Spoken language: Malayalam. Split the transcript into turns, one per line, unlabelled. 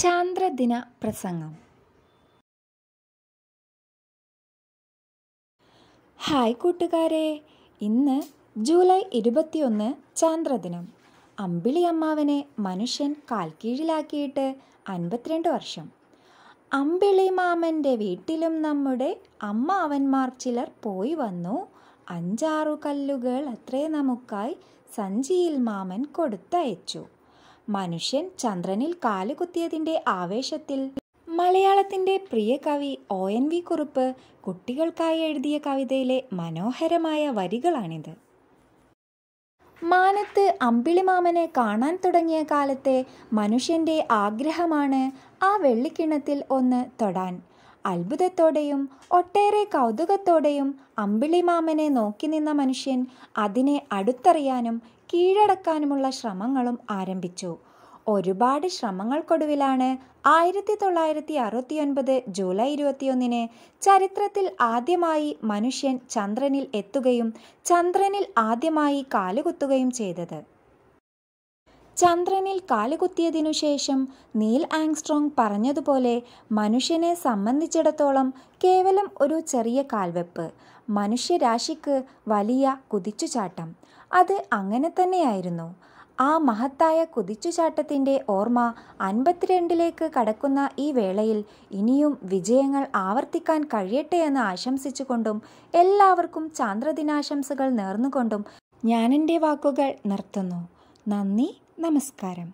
ചാന്ദ്രദിന പ്രസംഗം ഹായ് കൂട്ടുകാരെ ഇന്ന് ജൂലൈ ഇരുപത്തിയൊന്ന് ചാന്ദ്രദിനം അമ്പിളി അമ്മാവനെ മനുഷ്യൻ കാൽക്കീഴിലാക്കിയിട്ട് അൻപത്തിരണ്ട് വർഷം അമ്പിളി മാമൻ്റെ വീട്ടിലും നമ്മുടെ അമ്മാവന്മാർ ചിലർ പോയി വന്നു അഞ്ചാറു കല്ലുകൾ അത്രേ നമുക്കായി സഞ്ചിയിൽ മാമൻ കൊടുത്തയച്ചു മനുഷ്യൻ ചന്ദ്രനിൽ കാലുകുത്തിയതിൻ്റെ ആവേശത്തിൽ മലയാളത്തിൻ്റെ പ്രിയ കവി ഒ എൻ വി കുറുപ്പ് കുട്ടികൾക്കായി എഴുതിയ കവിതയിലെ മനോഹരമായ വരികളാണിത് മാനത്ത് അമ്പിളിമാമനെ കാണാൻ തുടങ്ങിയ കാലത്തെ മനുഷ്യൻ്റെ ആഗ്രഹമാണ് ആ വെള്ളിക്കിണത്തിൽ ഒന്ന് തൊടാൻ അത്ഭുതത്തോടെയും ഒട്ടേറെ കൗതുകത്തോടെയും അമ്പിളിമാമനെ നോക്കി നിന്ന മനുഷ്യൻ അതിനെ അടുത്തറിയാനും കീഴടക്കാനുമുള്ള ശ്രമങ്ങളും ആരംഭിച്ചു ഒരുപാട് ശ്രമങ്ങൾക്കൊടുവിലാണ് ആയിരത്തി തൊള്ളായിരത്തി അറുപത്തിയൊൻപത് ജൂലൈ ഇരുപത്തിയൊന്നിന് ചരിത്രത്തിൽ ആദ്യമായി മനുഷ്യൻ ചന്ദ്രനിൽ എത്തുകയും ചന്ദ്രനിൽ ആദ്യമായി കാലുകുത്തുകയും ചെയ്തത് ചന്ദ്രനിൽ കാലുകുത്തിയതിനു ശേഷം നീൽ ആങ്സ്ട്രോങ് പറഞ്ഞതുപോലെ മനുഷ്യനെ സംബന്ധിച്ചിടത്തോളം കേവലം ഒരു ചെറിയ കാൽവെപ്പ് മനുഷ്യരാശിക്ക് വലിയ കുതിച്ചുചാട്ടം അത് അങ്ങനെ തന്നെയായിരുന്നു ആ മഹത്തായ കുതിച്ചുചാട്ടത്തിൻ്റെ ഓർമ്മ അൻപത്തിരണ്ടിലേക്ക് കടക്കുന്ന ഈ വേളയിൽ ഇനിയും വിജയങ്ങൾ ആവർത്തിക്കാൻ കഴിയട്ടെ എന്ന് ആശംസിച്ചുകൊണ്ടും എല്ലാവർക്കും ചാന്ദ്രദിനാശംസകൾ നേർന്നുകൊണ്ടും ഞാനെൻ്റെ വാക്കുകൾ നിർത്തുന്നു നന്ദി നമസ്കാരം